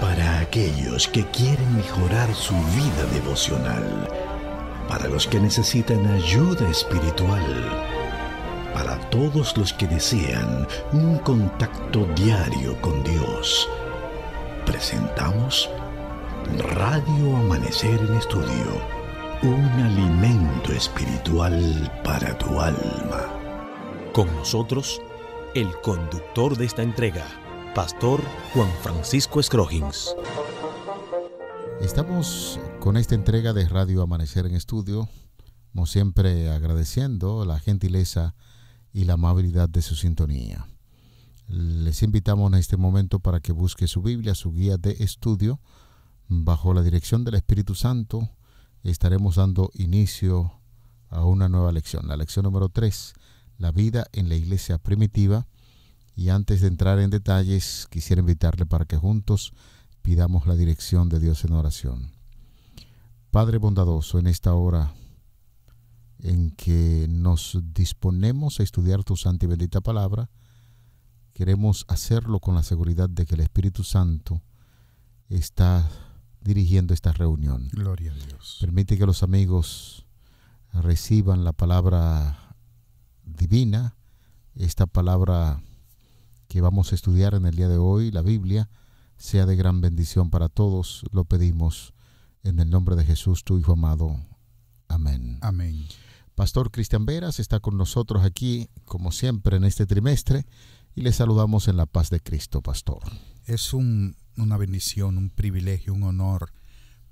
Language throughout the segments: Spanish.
Para aquellos que quieren mejorar su vida devocional, para los que necesitan ayuda espiritual, para todos los que desean un contacto diario con Dios, presentamos Radio Amanecer en Estudio, un alimento espiritual para tu alma. Con nosotros, el conductor de esta entrega Pastor Juan Francisco Escrogins. Estamos con esta entrega de Radio Amanecer en Estudio, como siempre agradeciendo la gentileza y la amabilidad de su sintonía. Les invitamos en este momento para que busque su Biblia, su guía de estudio, bajo la dirección del Espíritu Santo. Estaremos dando inicio a una nueva lección, la lección número 3, la vida en la iglesia primitiva y antes de entrar en detalles, quisiera invitarle para que juntos pidamos la dirección de Dios en oración. Padre bondadoso, en esta hora en que nos disponemos a estudiar tu santa y bendita palabra, queremos hacerlo con la seguridad de que el Espíritu Santo está dirigiendo esta reunión. Gloria a Dios. Permite que los amigos reciban la palabra divina, esta palabra que vamos a estudiar en el día de hoy, la Biblia, sea de gran bendición para todos. Lo pedimos en el nombre de Jesús, tu Hijo amado. Amén. Amén. Pastor Cristian Veras está con nosotros aquí, como siempre, en este trimestre, y le saludamos en la paz de Cristo, Pastor. Es una bendición, un privilegio, un honor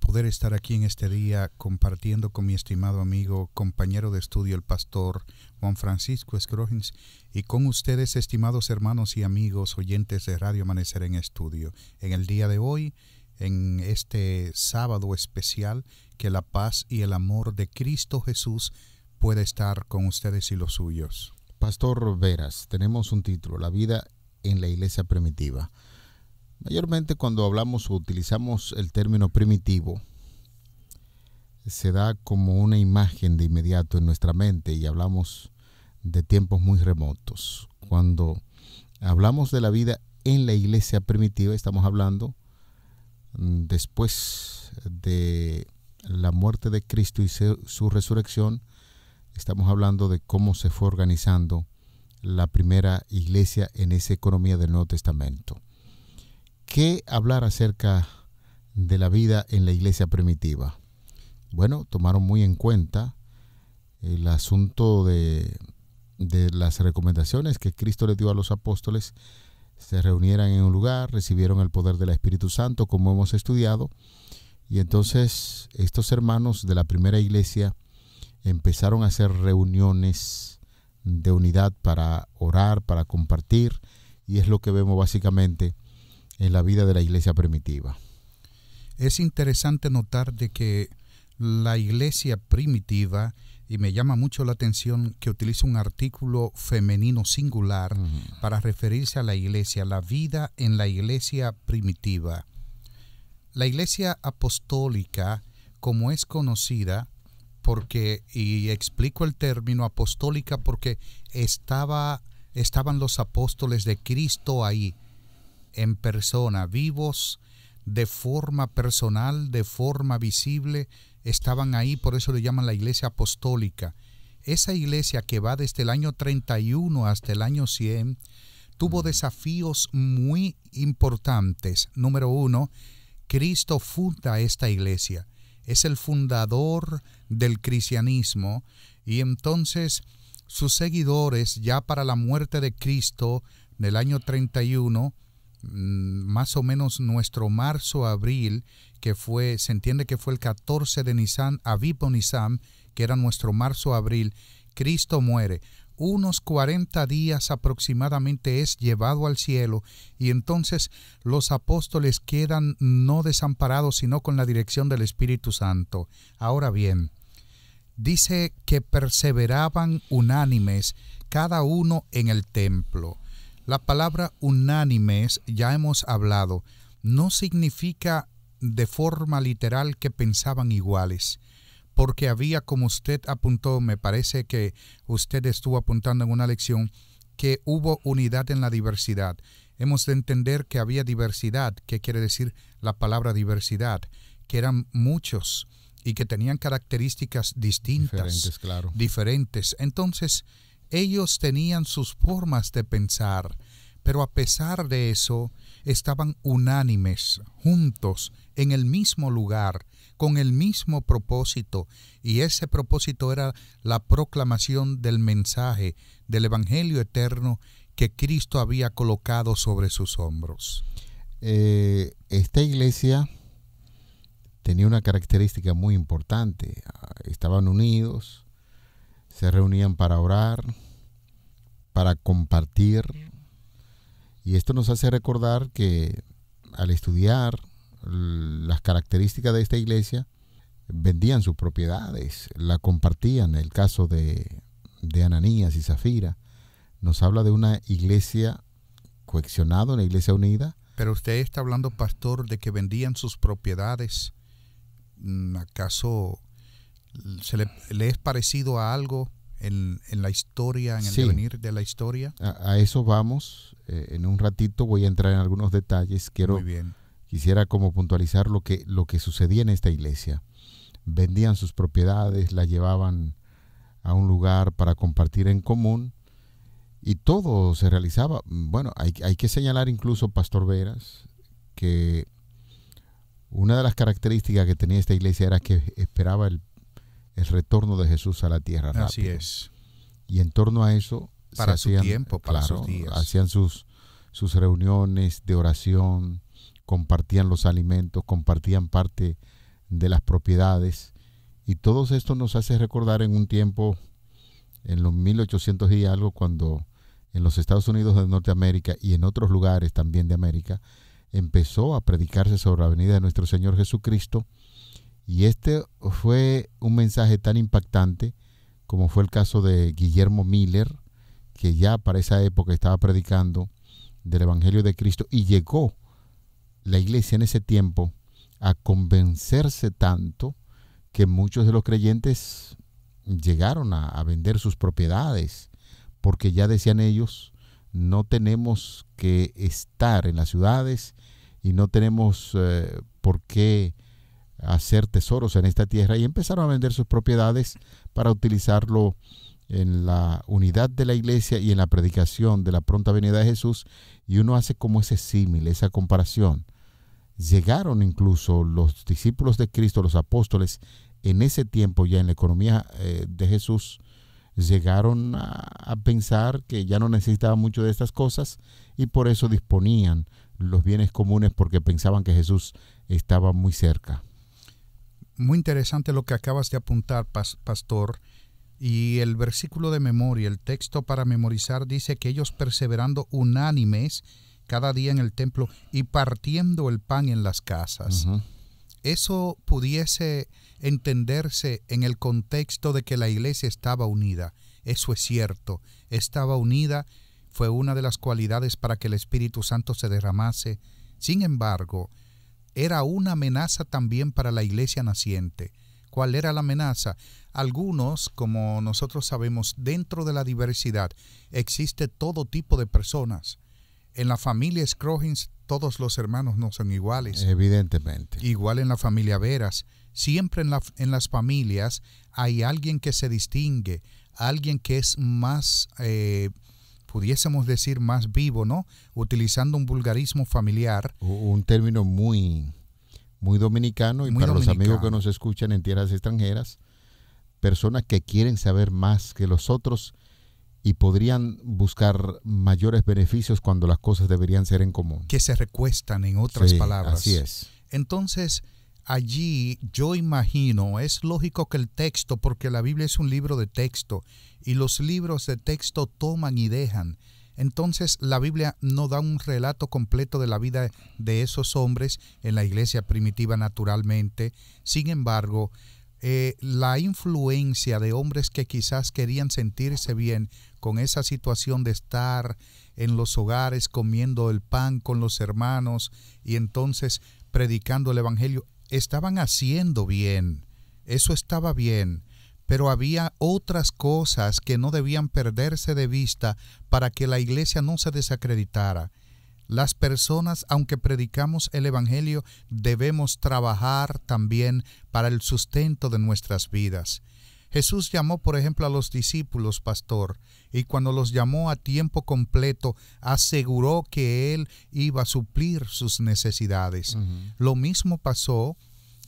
poder estar aquí en este día compartiendo con mi estimado amigo, compañero de estudio, el pastor Juan Francisco Scroggins, y con ustedes, estimados hermanos y amigos oyentes de Radio Amanecer en Estudio. En el día de hoy, en este sábado especial, que la paz y el amor de Cristo Jesús pueda estar con ustedes y los suyos. Pastor Veras, tenemos un título, La vida en la iglesia primitiva. Mayormente cuando hablamos o utilizamos el término primitivo, se da como una imagen de inmediato en nuestra mente y hablamos de tiempos muy remotos. Cuando hablamos de la vida en la iglesia primitiva, estamos hablando mm, después de la muerte de Cristo y su resurrección, estamos hablando de cómo se fue organizando la primera iglesia en esa economía del Nuevo Testamento. ¿qué hablar acerca de la vida en la iglesia primitiva? Bueno, tomaron muy en cuenta el asunto de, las recomendaciones que Cristo le dio a los apóstoles. Se reunieran en un lugar, recibieron el poder del Espíritu Santo, como hemos estudiado. Y entonces estos hermanos de la primera iglesia empezaron a hacer reuniones de unidad para orar, para compartir. Y es lo que vemos básicamente en la vida de la iglesia primitiva. Es interesante notar de que la iglesia primitiva, y me llama mucho la atención que utiliza un artículo femenino singular para referirse a la iglesia, la vida en la iglesia primitiva. La iglesia apostólica, como es conocida, porque, y explico el término apostólica porque estaba, estaban los apóstoles de Cristo ahí, en persona, vivos de forma personal, de forma visible, estaban ahí, por eso le llaman la iglesia apostólica. Esa iglesia que va desde el año 31 hasta el año 100 tuvo desafíos muy importantes. Número uno, Cristo funda esta iglesia. Es el fundador del cristianismo y entonces sus seguidores ya para la muerte de Cristo del año 31 Mm, más o menos nuestro marzo-abril, que fue, se entiende que fue el 14 de Nisan, Avipo Nisan, que era nuestro marzo-abril, Cristo muere. Unos 40 días aproximadamente es llevado al cielo y entonces los apóstoles quedan no desamparados sino con la dirección del Espíritu Santo. Ahora bien, dice que perseveraban unánimes cada uno en el templo la palabra unánimes, ya hemos hablado, no significa de forma literal que pensaban iguales, porque había, como usted apuntó, me parece que usted estuvo apuntando en una lección, que hubo unidad en la diversidad. Hemos de entender que había diversidad, ¿Qué quiere decir la palabra diversidad, que eran muchos y que tenían características distintas, diferentes. Claro. diferentes. Entonces, ellos tenían sus formas de pensar, pero a pesar de eso, estaban unánimes, juntos, en el mismo lugar, con el mismo propósito, y ese propósito era la proclamación del mensaje del Evangelio eterno que Cristo había colocado sobre sus hombros. Eh, esta iglesia tenía una característica muy importante, ah, estaban unidos, se reunían para orar, para compartir. Y esto nos hace recordar que al estudiar las características de esta iglesia, vendían sus propiedades, la compartían. El caso de, Ananías y Zafira nos habla de una iglesia coexionada, una iglesia unida. Pero usted está hablando, pastor, de que vendían sus propiedades. ¿Acaso ¿Se le, es parecido a algo en, la historia, en el devenir de la historia? A, eso vamos. Eh, en un ratito voy a entrar en algunos detalles. Quiero, Quisiera como puntualizar lo que, lo que sucedía en esta iglesia. Vendían sus propiedades, la llevaban a un lugar para compartir en común y todo se realizaba. Bueno, hay que señalar incluso, Pastor Veras, que una de las características que tenía esta iglesia era que esperaba el el retorno de Jesús a la tierra Así es. Y en torno a eso, para su hacían, tiempo, para sus días. Hacían sus, sus reuniones de oración, compartían los alimentos, compartían parte de las propiedades. Y todo esto nos hace recordar en un tiempo, en los 1800 y algo, cuando en los Estados Unidos de Norteamérica y en otros lugares también de América, empezó a predicarse sobre la venida de nuestro Señor Jesucristo y este fue un mensaje tan impactante como fue el caso de Guillermo Miller, que ya para esa época estaba predicando del Evangelio de Cristo y llegó la iglesia en ese tiempo a convencerse tanto que muchos de los creyentes llegaron a, vender sus propiedades, porque ya decían ellos, no tenemos que estar en las ciudades y no tenemos eh, por qué hacer tesoros en esta tierra y empezaron a vender sus propiedades para utilizarlo en la unidad de la iglesia y en la predicación de la pronta venida de Jesús y uno hace como ese símil, esa comparación. Llegaron incluso los discípulos de Cristo, los apóstoles, en ese tiempo ya en la economía eh, de Jesús, llegaron a pensar que ya no necesitaban mucho de estas cosas y por eso disponían los bienes comunes porque pensaban que Jesús estaba muy cerca muy interesante lo que acabas de apuntar, pastor. Y el versículo de memoria, el texto para memorizar, dice que ellos perseverando unánimes cada día en el templo y partiendo el pan en las casas. Eso pudiese entenderse en el contexto de que la iglesia estaba unida. Eso es cierto, estaba unida, fue una de las cualidades para que el Espíritu Santo se derramase. Sin embargo, era una amenaza también para la iglesia naciente. ¿Cuál era la amenaza? Algunos, como nosotros sabemos, dentro de la diversidad existe todo tipo de personas. En la familia Scroggins todos los hermanos no son iguales. Evidentemente. Igual en la familia Veras. Siempre en, las familias hay alguien que se distingue, alguien que es más eh, pudiésemos decir más vivo, ¿no? Utilizando un vulgarismo familiar. Un término muy, muy dominicano y para los amigos que nos escuchan en tierras extranjeras, personas que quieren saber más que los otros y podrían buscar mayores beneficios cuando las cosas deberían ser en común. Que se recuestan, en otras palabras. Así es. Entonces, allí yo imagino, es lógico que el texto, porque la Biblia es un libro de texto y los libros de texto toman y dejan. Entonces la Biblia no da un relato completo de la vida de esos hombres en la iglesia primitiva naturalmente. Sin embargo, eh, la influencia de hombres que quizás querían sentirse bien con esa situación de estar en los hogares comiendo el pan con los hermanos y entonces predicando el Evangelio, estaban haciendo bien, eso estaba bien, pero había otras cosas que no debían perderse de vista para que la iglesia no se desacreditara. Las personas, aunque predicamos el Evangelio, debemos trabajar también para el sustento de nuestras vidas. Jesús llamó, por ejemplo, a los discípulos, pastor, y cuando los llamó a tiempo completo, aseguró que Él iba a suplir sus necesidades. Lo mismo pasó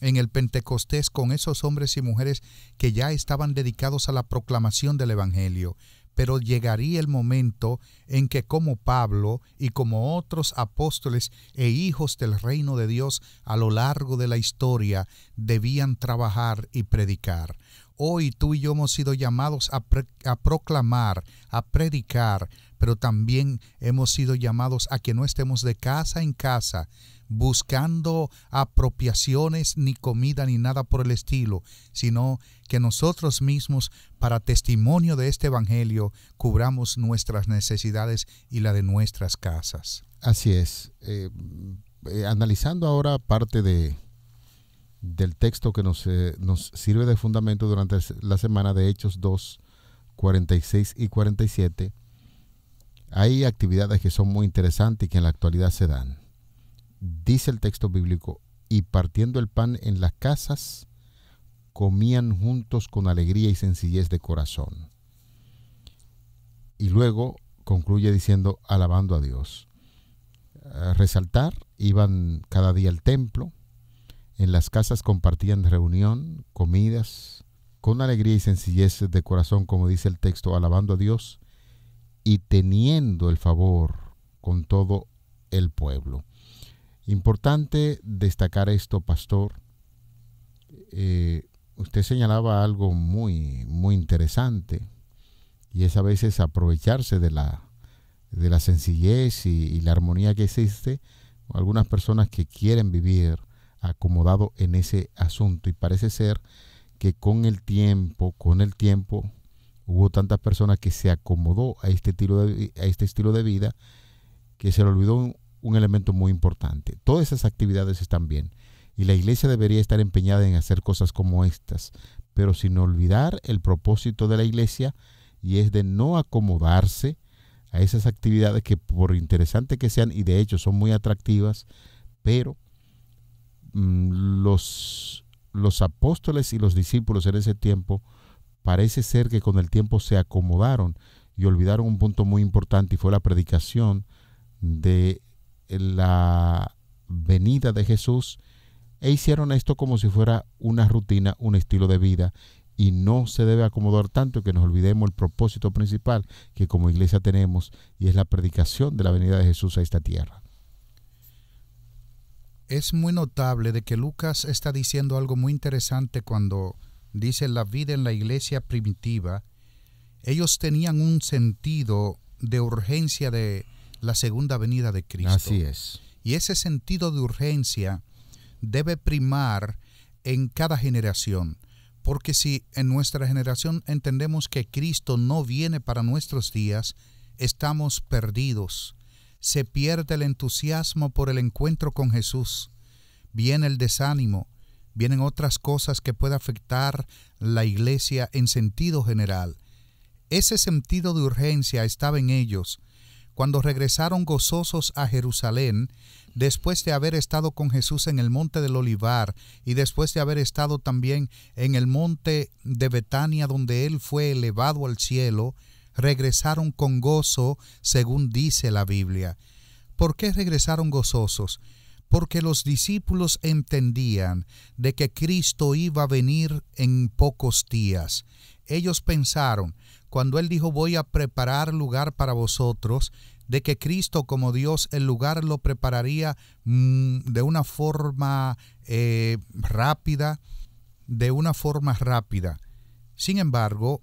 en el Pentecostés con esos hombres y mujeres que ya estaban dedicados a la proclamación del Evangelio. Pero llegaría el momento en que como Pablo y como otros apóstoles e hijos del reino de Dios a lo largo de la historia debían trabajar y predicar. Hoy tú y yo hemos sido llamados a, proclamar, a predicar, pero también hemos sido llamados a que no estemos de casa en casa buscando apropiaciones ni comida ni nada por el estilo, sino que nosotros mismos, para testimonio de este Evangelio, cubramos nuestras necesidades y la de nuestras casas. Así es. Eh, eh, analizando ahora parte de, del texto que nos, eh, nos sirve de fundamento durante la semana de Hechos 2, 46 y 47, hay actividades que son muy interesantes y que en la actualidad se dan. Dice el texto bíblico, y partiendo el pan en las casas, comían juntos con alegría y sencillez de corazón. Y luego concluye diciendo, alabando a Dios. resaltar, iban cada día al templo, en las casas compartían reunión, comidas, con alegría y sencillez de corazón, como dice el texto, alabando a Dios y teniendo el favor con todo el pueblo. Importante destacar esto, pastor. Eh, usted señalaba algo muy, muy interesante y es a veces aprovecharse de la, de la sencillez y, y la armonía que existe. Algunas personas que quieren vivir acomodado en ese asunto y parece ser que con el tiempo, con el tiempo hubo tantas personas que se acomodó a este estilo de, a este estilo de vida que se le olvidó un, elemento muy importante. Todas esas actividades están bien y la iglesia debería estar empeñada en hacer cosas como estas, pero sin olvidar el propósito de la iglesia y es de no acomodarse a esas actividades que por interesante que sean y de hecho son muy atractivas, pero Mm, los, los apóstoles y los discípulos en ese tiempo parece ser que con el tiempo se acomodaron y olvidaron un punto muy importante y fue la predicación de la venida de Jesús e hicieron esto como si fuera una rutina, un estilo de vida y no se debe acomodar tanto que nos olvidemos el propósito principal que como iglesia tenemos y es la predicación de la venida de Jesús a esta tierra es muy notable de que Lucas está diciendo algo muy interesante cuando dice la vida en la iglesia primitiva. Ellos tenían un sentido de urgencia de la segunda venida de Cristo. Así es. Y ese sentido de urgencia debe primar en cada generación. Porque si en nuestra generación entendemos que Cristo no viene para nuestros días, estamos perdidos se pierde el entusiasmo por el encuentro con Jesús, viene el desánimo, vienen otras cosas que puede afectar la iglesia en sentido general. Ese sentido de urgencia estaba en ellos cuando regresaron gozosos a Jerusalén, después de haber estado con Jesús en el monte del Olivar y después de haber estado también en el monte de Betania donde él fue elevado al cielo, regresaron con gozo, según dice la Biblia. ¿Por qué regresaron gozosos? Porque los discípulos entendían de que Cristo iba a venir en pocos días. Ellos pensaron, cuando Él dijo voy a preparar lugar para vosotros, de que Cristo como Dios el lugar lo prepararía mm, de una forma eh, rápida, de una forma rápida. Sin embargo,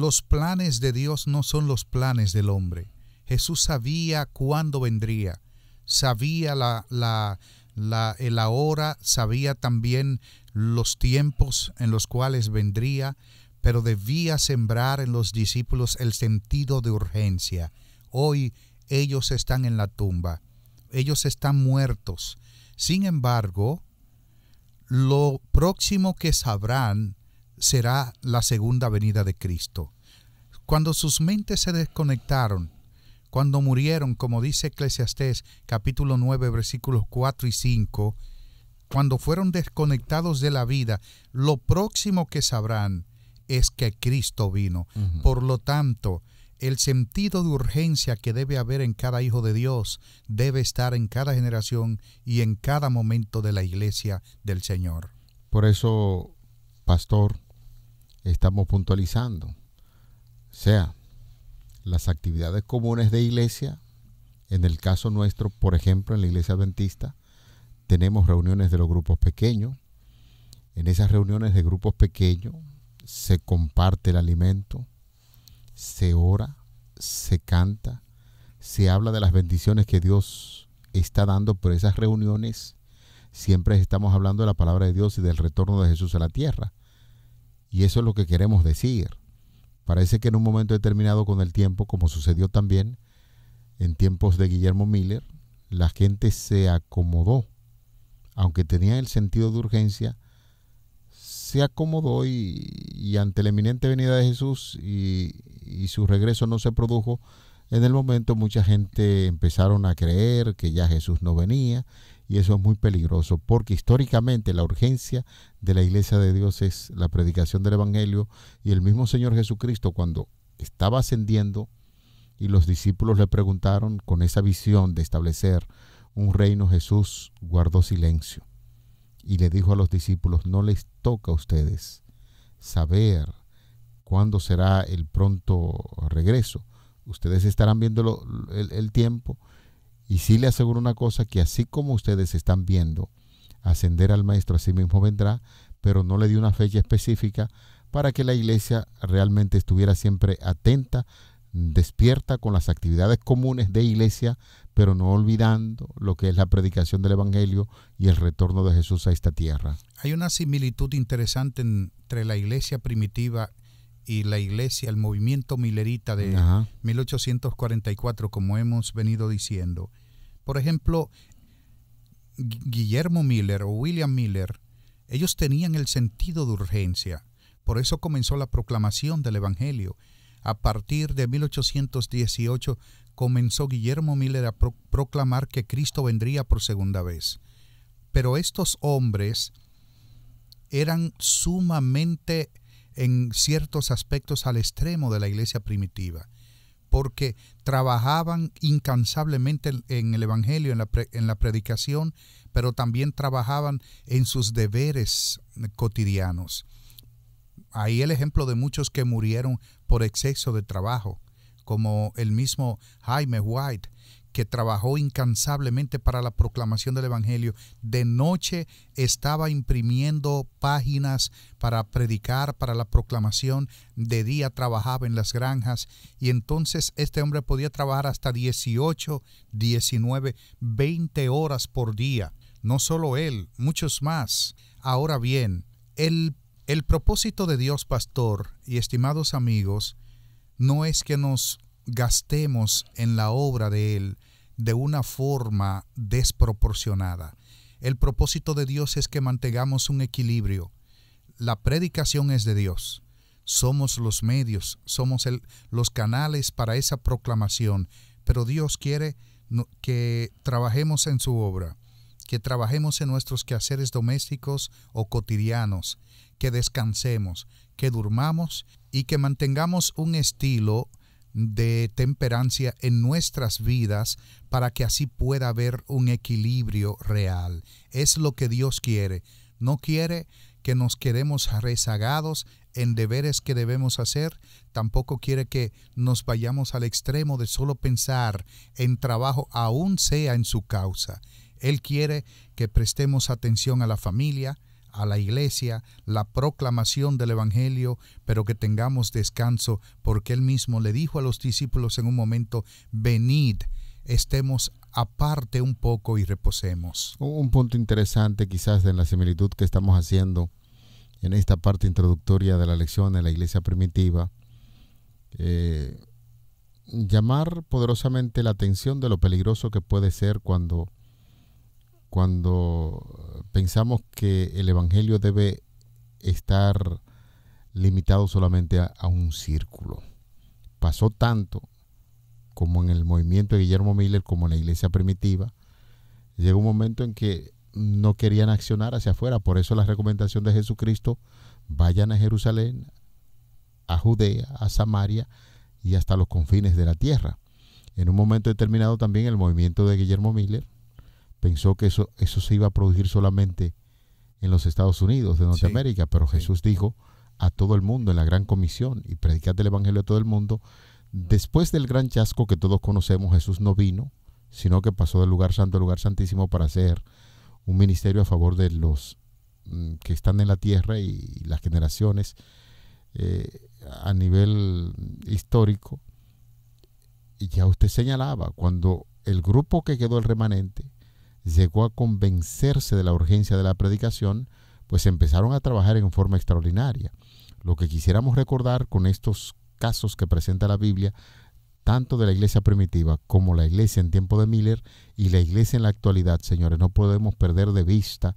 los planes de Dios no son los planes del hombre. Jesús sabía cuándo vendría, sabía la, la, hora, sabía también los tiempos en los cuales vendría, pero debía sembrar en los discípulos el sentido de urgencia. Hoy ellos están en la tumba, ellos están muertos. Sin embargo, lo próximo que sabrán será la segunda venida de Cristo. Cuando sus mentes se desconectaron, cuando murieron, como dice Eclesiastés capítulo 9 versículos 4 y 5, cuando fueron desconectados de la vida, lo próximo que sabrán es que Cristo vino. Por lo tanto, el sentido de urgencia que debe haber en cada hijo de Dios debe estar en cada generación y en cada momento de la iglesia del Señor. Por eso, pastor, estamos puntualizando. O sea, las actividades comunes de iglesia, en el caso nuestro, por ejemplo, en la iglesia adventista, tenemos reuniones de los grupos pequeños. En esas reuniones de grupos pequeños se comparte el alimento, se ora, se canta, se habla de las bendiciones que Dios está dando por esas reuniones. Siempre estamos hablando de la palabra de Dios y del retorno de Jesús a la tierra. Y eso es lo que queremos decir. Parece que en un momento determinado con el tiempo, como sucedió también en tiempos de Guillermo Miller, la gente se acomodó. Aunque tenía el sentido de urgencia, se acomodó y, ante la eminente venida de Jesús y su regreso no se produjo, en el momento mucha gente empezaron a creer que ya Jesús no venía y eso es muy peligroso porque históricamente la urgencia de la iglesia de Dios es la predicación del Evangelio y el mismo Señor Jesucristo cuando estaba ascendiendo y los discípulos le preguntaron con esa visión de establecer un reino Jesús guardó silencio y le dijo a los discípulos no les toca a ustedes saber cuándo será el pronto regreso ustedes estarán viendo el, el tiempo y sí le aseguro una cosa, que así como ustedes están viendo ascender al Maestro, así mismo vendrá, pero no le di una fecha específica para que la iglesia realmente estuviera siempre atenta, despierta con las actividades comunes de iglesia, pero no olvidando lo que es la predicación del Evangelio y el retorno de Jesús a esta tierra. Hay una similitud interesante entre la iglesia primitiva y la iglesia, el movimiento Millerita de 1844, como hemos venido diciendo. Por ejemplo, Guillermo Miller o William Miller, ellos tenían el sentido de urgencia. Por eso comenzó la proclamación del Evangelio. A partir de 1818 comenzó Guillermo Miller a proclamar que Cristo vendría por segunda vez. Pero estos hombres eran sumamente en ciertos aspectos al extremo de la iglesia primitiva, porque trabajaban incansablemente en el Evangelio, en la, en la predicación, pero también trabajaban en sus deberes cotidianos. Ahí el ejemplo de muchos que murieron por exceso de trabajo, como el mismo Jaime White, que trabajó incansablemente para la proclamación del Evangelio. De noche estaba imprimiendo páginas para predicar, para la proclamación. De día trabajaba en las granjas. Y entonces este hombre podía trabajar hasta 18, 19, 20 horas por día. No solo él, muchos más. Ahora bien, el, el propósito de Dios, pastor y estimados amigos, no es que nos gastemos en la obra de Él de una forma desproporcionada. El propósito de Dios es que mantengamos un equilibrio. La predicación es de Dios. Somos los medios, somos los canales para esa proclamación, pero Dios quiere que trabajemos en su obra, que trabajemos en nuestros quehaceres domésticos o cotidianos, que descansemos, que durmamos y que mantengamos un estilo de temperancia en nuestras vidas para que así pueda haber un equilibrio real. Es lo que Dios quiere. No quiere que nos quedemos rezagados en deberes que debemos hacer, tampoco quiere que nos vayamos al extremo de solo pensar en trabajo, aún sea en su causa. Él quiere que prestemos atención a la familia, a la iglesia la proclamación del Evangelio, pero que tengamos descanso, porque él mismo le dijo a los discípulos en un momento, venid, estemos aparte un poco y reposemos. Un punto interesante quizás en la similitud que estamos haciendo en esta parte introductoria de la lección en la iglesia primitiva, eh, llamar poderosamente la atención de lo peligroso que puede ser cuando cuando pensamos que el Evangelio debe estar limitado solamente a, un círculo. Pasó tanto como en el movimiento de Guillermo Miller, como en la iglesia primitiva, llegó un momento en que no querían accionar hacia afuera. Por eso la recomendación de Jesucristo, vayan a Jerusalén, a Judea, a Samaria y hasta los confines de la tierra. En un momento determinado también el movimiento de Guillermo Miller pensó que eso, eso se iba a producir solamente en los Estados Unidos de Norteamérica, pero Jesús dijo a todo el mundo en la gran comisión y predicate el Evangelio a todo el mundo. Después del gran chasco que todos conocemos, Jesús no vino, sino que pasó del lugar santo al lugar santísimo para hacer un ministerio a favor de los mm, que están en la tierra y las generaciones eh, a nivel histórico. Y ya usted señalaba, cuando el grupo que quedó el remanente llegó a convencerse de la urgencia de la predicación, pues empezaron a trabajar en forma extraordinaria. Lo que quisiéramos recordar con estos casos que presenta la Biblia, tanto de la iglesia primitiva como la iglesia en tiempo de Miller y la iglesia en la actualidad, señores, no podemos perder de vista.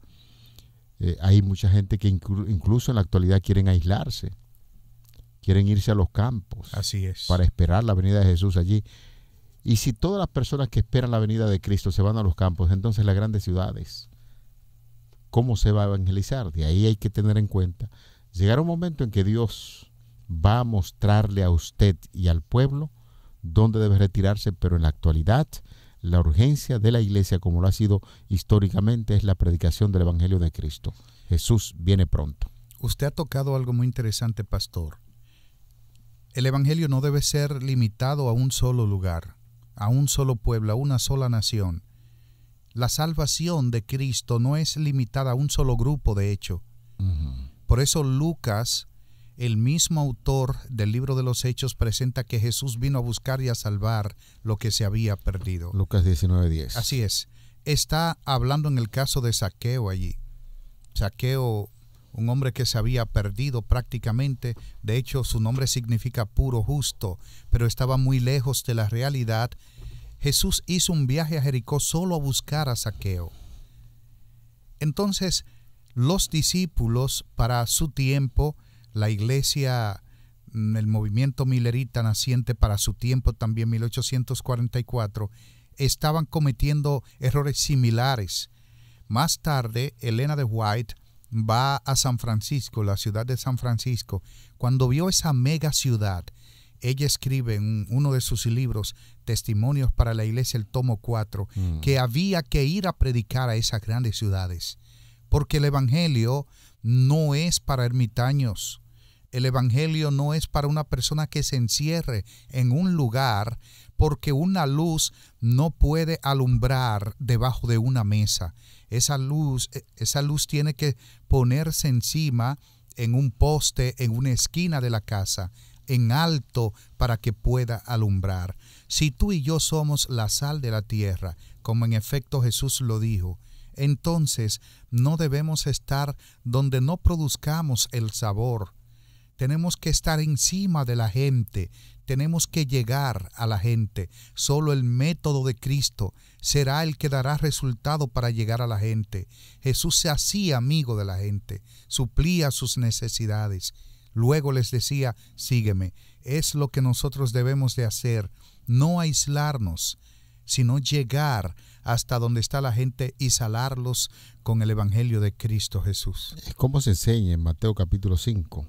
Eh, hay mucha gente que incluso en la actualidad quieren aislarse, quieren irse a los campos. Así es. Para esperar la venida de Jesús allí. Y si todas las personas que esperan la venida de Cristo se van a los campos, entonces las grandes ciudades, ¿cómo se va a evangelizar? De ahí hay que tener en cuenta. Llegará un momento en que Dios va a mostrarle a usted y al pueblo dónde debe retirarse, pero en la actualidad la urgencia de la iglesia, como lo ha sido históricamente, es la predicación del Evangelio de Cristo. Jesús viene pronto. Usted ha tocado algo muy interesante, pastor. El Evangelio no debe ser limitado a un solo lugar a un solo pueblo, a una sola nación. La salvación de Cristo no es limitada a un solo grupo, de hecho. Por eso Lucas, el mismo autor del libro de los Hechos, presenta que Jesús vino a buscar y a salvar lo que se había perdido. Lucas 19:10. Así es. Está hablando en el caso de Saqueo allí. Saqueo un hombre que se había perdido prácticamente, de hecho su nombre significa puro justo, pero estaba muy lejos de la realidad, Jesús hizo un viaje a Jericó solo a buscar a Saqueo. Entonces, los discípulos para su tiempo, la iglesia, mm, el movimiento milerita naciente para su tiempo también 1844, estaban cometiendo errores similares. Más tarde, Elena de White va a San Francisco, la ciudad de San Francisco, cuando vio esa mega ciudad, ella escribe en uno de sus libros, Testimonios para la Iglesia, el tomo 4, mm. que había que ir a predicar a esas grandes ciudades, porque el Evangelio no es para ermitaños, el Evangelio no es para una persona que se encierre en un lugar, porque una luz no puede alumbrar debajo de una mesa. Esa luz, e, esa luz tiene que ponerse encima en un poste, en una esquina de la casa, en alto, para que pueda alumbrar. Si tú y yo somos la sal de la tierra, como en efecto Jesús lo dijo, entonces no debemos estar donde no produzcamos el sabor. Tenemos que estar encima de la gente, tenemos que llegar a la gente. Solo el método de Cristo será el que dará resultado para llegar a la gente. Jesús se hacía amigo de la gente, suplía sus necesidades. Luego les decía, sígueme. Es lo que nosotros debemos de hacer, no aislarnos, sino llegar hasta donde está la gente y salarlos con el Evangelio de Cristo Jesús. ¿Cómo se enseña en Mateo capítulo 5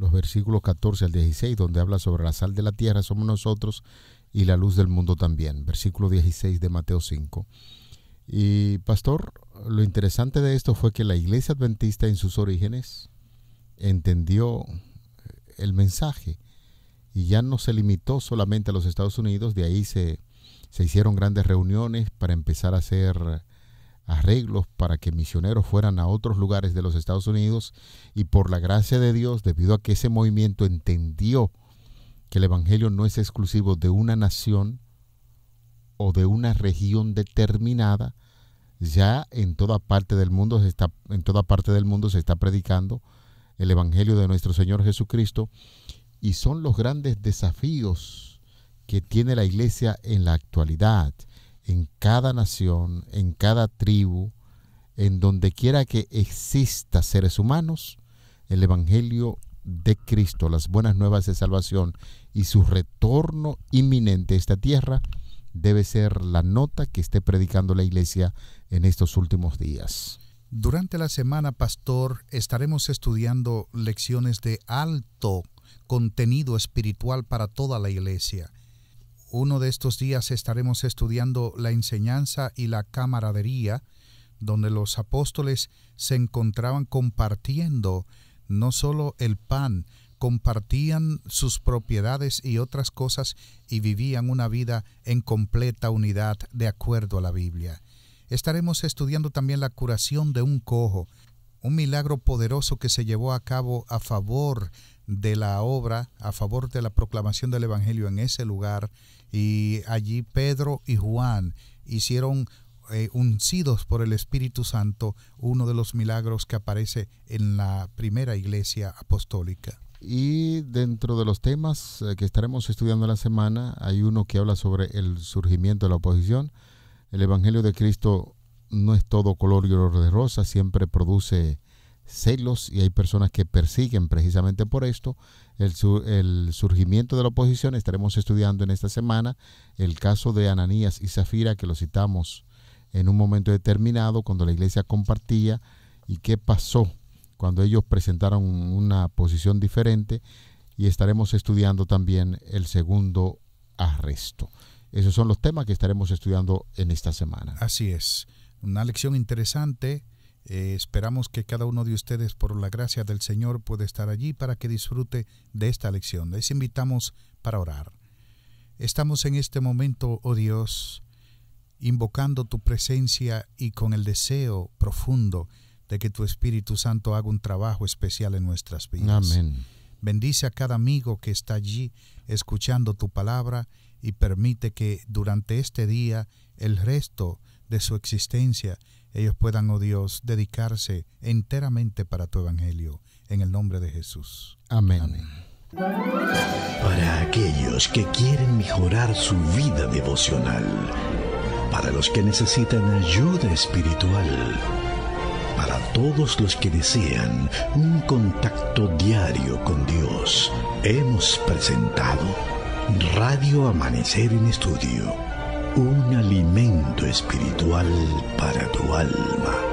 los versículos 14 al 16, donde habla sobre la sal de la tierra, somos nosotros, y la luz del mundo también. Versículo 16 de Mateo 5. Y pastor, lo interesante de esto fue que la iglesia adventista en sus orígenes entendió eh, el mensaje y ya no se limitó solamente a los Estados Unidos, de ahí se, se hicieron grandes reuniones para empezar a hacer arreglos para que misioneros fueran a otros lugares de los Estados Unidos y por la gracia de Dios, debido a que ese movimiento entendió que el Evangelio no es exclusivo de una nación o de una región determinada, ya en toda parte del mundo se está, en toda parte del mundo se está predicando el Evangelio de nuestro Señor Jesucristo y son los grandes desafíos que tiene la iglesia en la actualidad en cada nación, en cada tribu, en donde quiera que exista seres humanos, el Evangelio de Cristo, las buenas nuevas de salvación y su retorno inminente a esta tierra debe ser la nota que esté predicando la iglesia en estos últimos días. Durante la semana, pastor, estaremos estudiando lecciones de alto contenido espiritual para toda la iglesia. Uno de estos días estaremos estudiando la enseñanza y la camaradería, donde los apóstoles se encontraban compartiendo no solo el pan, compartían sus propiedades y otras cosas y vivían una vida en completa unidad de acuerdo a la Biblia. Estaremos estudiando también la curación de un cojo, un milagro poderoso que se llevó a cabo a favor de la obra, a favor de la proclamación del Evangelio en ese lugar y allí Pedro y Juan hicieron eh, uncidos por el Espíritu Santo, uno de los milagros que aparece en la primera iglesia apostólica. Y dentro de los temas eh, que estaremos estudiando la semana, hay uno que habla sobre el surgimiento de la oposición. El Evangelio de Cristo no es todo color y olor de rosa, siempre produce celos y hay personas que persiguen precisamente por esto el, el, surgimiento de la oposición. Estaremos estudiando en esta semana el caso de Ananías y Zafira que lo citamos en un momento determinado cuando la iglesia compartía y qué pasó cuando ellos presentaron una posición diferente y estaremos estudiando también el segundo arresto. Esos son los temas que estaremos estudiando en esta semana. Así es, una lección interesante eh, esperamos que cada uno de ustedes, por la gracia del Señor, pueda estar allí para que disfrute de esta lección. Les invitamos para orar. Estamos en este momento, oh Dios, invocando tu presencia y con el deseo profundo de que tu Espíritu Santo haga un trabajo especial en nuestras vidas. Amén. Bendice a cada amigo que está allí escuchando tu palabra y permite que durante este día, el resto de su existencia, ellos puedan, oh Dios, dedicarse enteramente para tu evangelio. En el nombre de Jesús. Amén. Para aquellos que quieren mejorar su vida devocional, para los que necesitan ayuda espiritual, para todos los que desean un contacto diario con Dios, hemos presentado Radio Amanecer en Estudio un alimento espiritual para tu alma.